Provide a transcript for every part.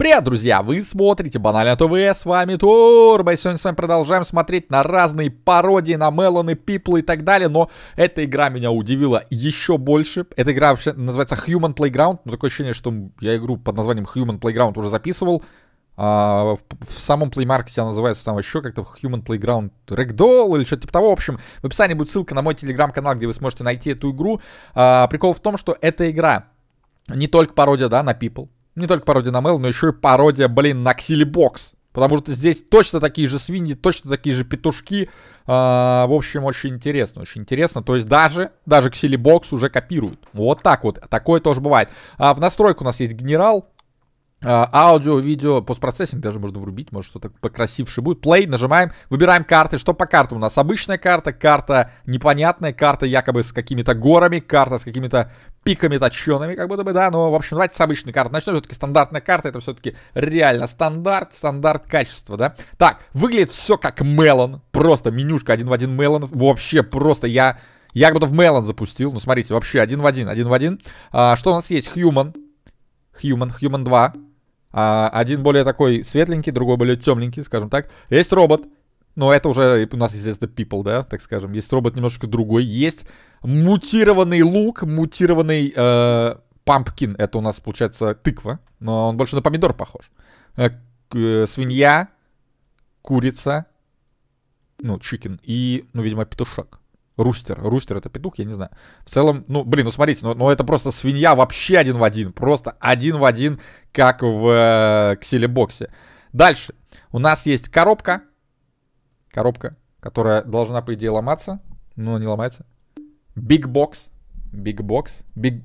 Привет, друзья! Вы смотрите Банально ТВ, с вами Турбо, и сегодня с вами продолжаем смотреть на разные пародии, на Мелоны, Пиплы и так далее, но эта игра меня удивила еще больше. Эта игра вообще называется Human Playground, но такое ощущение, что я игру под названием Human Playground уже записывал. А, в, в самом Плеймаркете. она называется там еще как-то Human Playground Ragdoll или что-то типа того. В общем, в описании будет ссылка на мой телеграм-канал, где вы сможете найти эту игру. А, прикол в том, что эта игра не только пародия, да, на People, не только пародия на Мел, но еще и пародия, блин, на Ксилибокс. Потому что здесь точно такие же свиньи, точно такие же петушки. А, в общем, очень интересно, очень интересно. То есть даже, даже Xilibokс уже копируют. Вот так вот. Такое тоже бывает. А в настройку у нас есть генерал. А, аудио, видео, постпроцессинг даже можно врубить, может что-то покрасивше будет. Play, нажимаем, выбираем карты. Что по картам у нас? Обычная карта, карта непонятная, карта якобы с какими-то горами, карта с какими-то пиками точеными, как будто бы, да. Но, в общем, давайте с обычной карты начнем. Все-таки стандартная карта, это все-таки реально стандарт, стандарт качества, да. Так, выглядит все как Мелон, просто менюшка один в один Мелон. Вообще просто я... Я как будто в Мелон запустил. Ну, смотрите, вообще один в один, один в один. А, что у нас есть? Human. Human, Human 2. А, один более такой светленький, другой более темненький, скажем так. Есть робот. Но это уже у нас, естественно, people, да, так скажем. Есть робот немножко другой. Есть мутированный лук, мутированный э, пампкин. Это у нас, получается, тыква. Но он больше на помидор похож. Э, э, свинья, курица, ну, чикен и, ну, видимо, петушок. Рустер. Рустер это петух, я не знаю. В целом, ну, блин, ну смотрите, ну, ну это просто свинья вообще один в один. Просто один в один, как в э, ксилебоксе. Дальше. У нас есть коробка. Коробка, которая должна, по идее, ломаться. Но не ломается. Биг бокс. Биг бокс. Биг...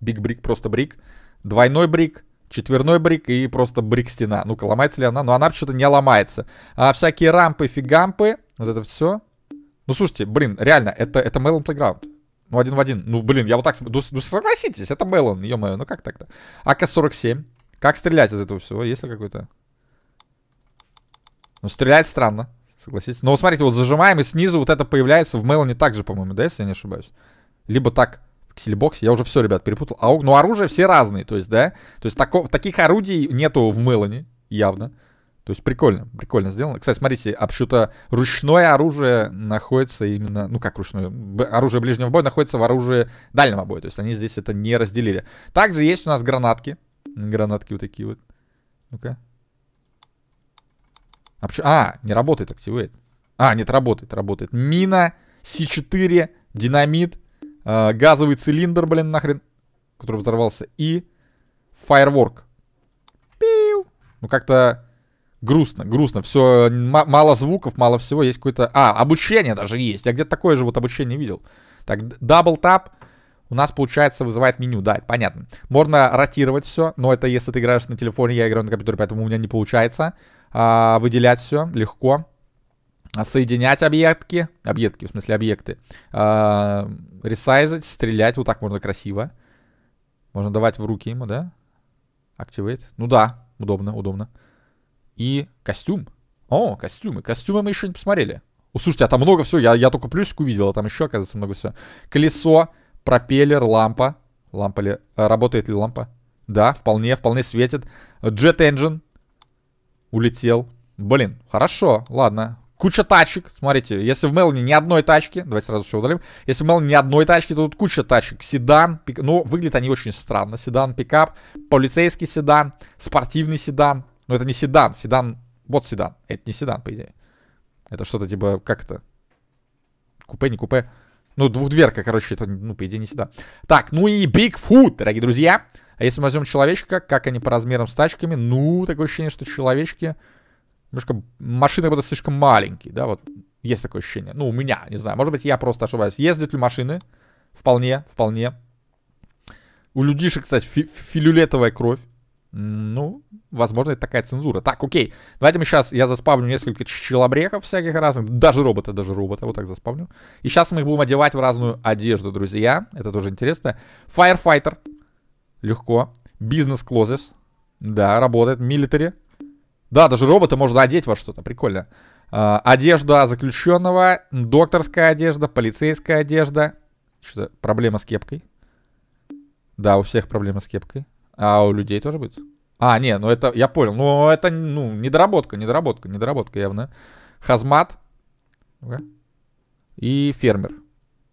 Биг брик, просто брик. Двойной брик четверной брик и просто брик стена. Ну-ка, ломается ли она? Но она что-то не ломается. А всякие рампы, фигампы, вот это все. Ну, слушайте, блин, реально, это, это Melon Playground. Ну, один в один. Ну, блин, я вот так... Ну, ну, согласитесь, это Мелон, ё-моё, ну как так-то? АК-47. Как стрелять из этого всего? Есть ли какой-то... Ну, стрелять странно, согласитесь. Но ну, вот смотрите, вот зажимаем, и снизу вот это появляется в Мелоне также, по-моему, да, если я не ошибаюсь? Либо так, в ксельбоксе, я уже все, ребят, перепутал. А, ну, оружие все разные, то есть, да? То есть, тако, таких орудий нету в Мелоне, явно. То есть прикольно, прикольно сделано. Кстати, смотрите, обшито ручное оружие находится именно, ну как ручное, оружие ближнего боя находится в оружии дальнего боя. То есть они здесь это не разделили. Также есть у нас гранатки. Гранатки вот такие вот. Ну-ка. А, а, не работает активирует. А, нет, работает, работает. Мина, С4, динамит, э, газовый цилиндр, блин, нахрен, который взорвался, и фаерворк. Пиу. Ну как-то Грустно, грустно. Все, мало звуков, мало всего. Есть какое-то... А, обучение даже есть. Я где-то такое же вот обучение видел. Так, дабл тап у нас, получается, вызывает меню. Да, понятно. Можно ротировать все, но это если ты играешь на телефоне, я играю на компьютере, поэтому у меня не получается. А, выделять все легко. А, соединять объектки. Объектки, в смысле объекты. А, ресайзать, стрелять. Вот так можно красиво. Можно давать в руки ему, да? Активейт. Ну да, удобно, удобно и костюм. О, костюмы. Костюмы мы еще не посмотрели. О, а там много всего. Я, я только плюсик увидел, а там еще, оказывается, много всего. Колесо, пропеллер, лампа. Лампа ли... Э, работает ли лампа? Да, вполне, вполне светит. Jet engine. Улетел. Блин, хорошо, ладно. Куча тачек, смотрите, если в Мелани ни одной тачки, давайте сразу все удалим. Если в Мелани ни одной тачки, то тут куча тачек. Седан, пик... ну, выглядят они очень странно. Седан, пикап, полицейский седан, спортивный седан, но это не седан. Седан... Вот седан. Это не седан, по идее. Это что-то типа... Как то Купе, не купе. Ну, двухдверка, короче, это, ну, по идее, не седан. Так, ну и Бигфут, дорогие друзья. А если мы возьмем человечка, как они по размерам с тачками? Ну, такое ощущение, что человечки... Немножко... Машины будут слишком маленькие, да, вот. Есть такое ощущение. Ну, у меня, не знаю. Может быть, я просто ошибаюсь. Ездят ли машины? Вполне, вполне. У людишек, кстати, фи филюлетовая кровь. Ну, возможно, это такая цензура. Так, окей. Давайте мы сейчас, я заспавню несколько челобреков всяких разных. Даже робота, даже робота. Вот так заспавню. И сейчас мы их будем одевать в разную одежду, друзья. Это тоже интересно. Firefighter. Легко. Бизнес-клозис. Да, работает. Милитари. Да, даже робота можно одеть во что-то. Прикольно. А, одежда заключенного. Докторская одежда. Полицейская одежда. Что-то проблема с кепкой. Да, у всех проблема с кепкой. А у людей тоже будет? А, не, ну это, я понял. Ну, это, ну, недоработка, недоработка, недоработка явно. Хазмат. И фермер.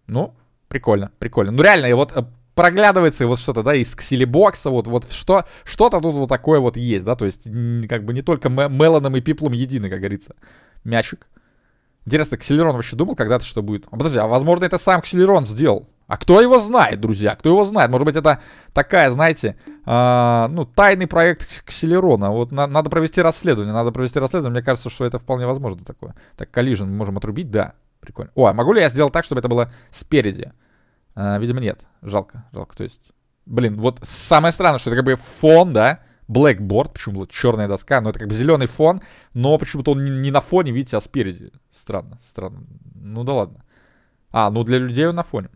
Ну, прикольно, прикольно. Ну, реально, и вот э, проглядывается вот что-то, да, из ксилибокса, вот, вот что, что-то тут вот такое вот есть, да, то есть как бы не только Меланом и Пиплом едины, как говорится. Мячик. Интересно, Ксилерон вообще думал когда-то, что будет? А, подожди, а возможно это сам Ксилерон сделал. А кто его знает, друзья? Кто его знает? Может быть, это такая, знаете, а, ну, тайный проект Кселерона. Вот на, надо провести расследование, надо провести расследование. Мне кажется, что это вполне возможно такое. Так, коллижен мы можем отрубить, да. Прикольно. О, а могу ли я сделать так, чтобы это было спереди? А, видимо, нет. Жалко, жалко. То есть, блин, вот самое странное, что это как бы фон, да? Blackboard, почему-то черная доска, но ну, это как бы зеленый фон, но почему-то он не на фоне, видите, а спереди. Странно, странно. Ну да ладно. А, ну для людей он на фоне.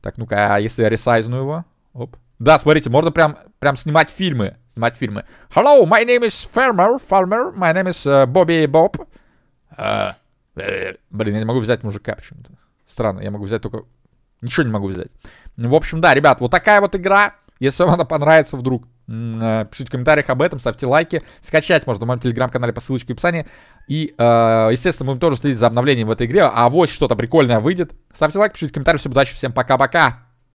Так, ну-ка, а если я ресайзну его? Оп. Да, смотрите, можно прям, прям снимать фильмы. Снимать фильмы. Hello, my name is Farmer. Farmer, my name is э, Bobby Bob. Э, э, блин, я не могу взять мужика почему-то. Странно, я могу взять только... Ничего не могу взять. Ну, в общем, да, ребят, вот такая вот игра. Если вам она понравится вдруг, пишите в комментариях об этом, ставьте лайки. Скачать можно в моем телеграм-канале по ссылочке в описании. И, естественно, будем тоже следить за обновлением в этой игре. А вот что-то прикольное выйдет. Ставьте лайк, пишите комментарии. Всем удачи, всем пока-пока.